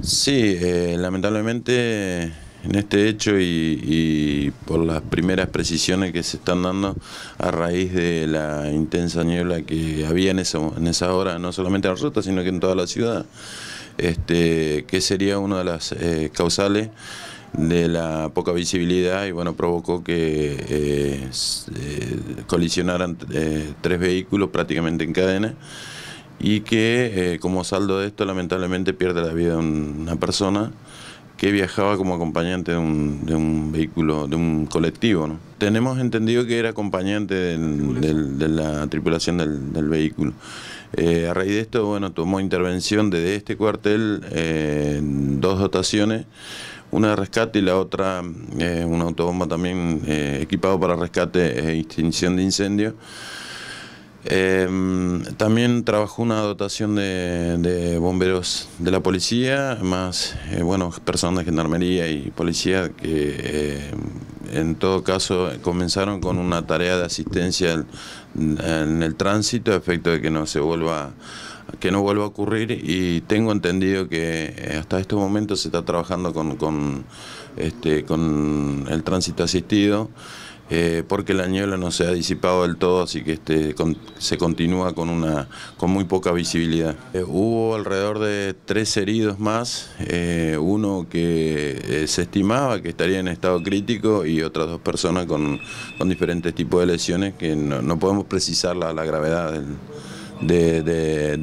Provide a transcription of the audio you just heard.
Sí, eh, lamentablemente en este hecho y, por las primeras precisiones que se están dando a raíz de la intensa niebla que había en esa, en esa hora, no solamente en la ruta, sino que en toda la ciudad, este, que sería una de las eh, causales de la poca visibilidad y bueno, provocó que eh, colisionaran tres vehículos prácticamente en cadena y que eh, como saldo de esto lamentablemente pierde la vida una persona que viajaba como acompañante de un, de un vehículo, de un colectivo. ¿no? Tenemos entendido que era acompañante de la tripulación del, vehículo. Eh, a raíz de esto, bueno, tomó intervención desde este cuartel en eh, dos dotaciones, una de rescate y la otra, eh, una autobomba también equipado para rescate e extinción de incendios. Em, también trabajó una dotación de, bomberos de la policía, más eh, bueno, personas de gendarmería y policía que eh, en todo caso comenzaron con una tarea de asistencia en, el tránsito a efecto de que no se vuelva que no vuelva a ocurrir y tengo entendido que eh, hasta estos momentos se está trabajando con, este, con el tránsito asistido. Eh, porque la niebla no se ha disipado del todo, así que este, se continúa con, una, con muy poca visibilidad. Eh, hubo alrededor de tres heridos más, eh, uno que se estimaba que estaría en estado crítico y otras dos personas con, diferentes tipos de lesiones que no, podemos precisar la, gravedad de, de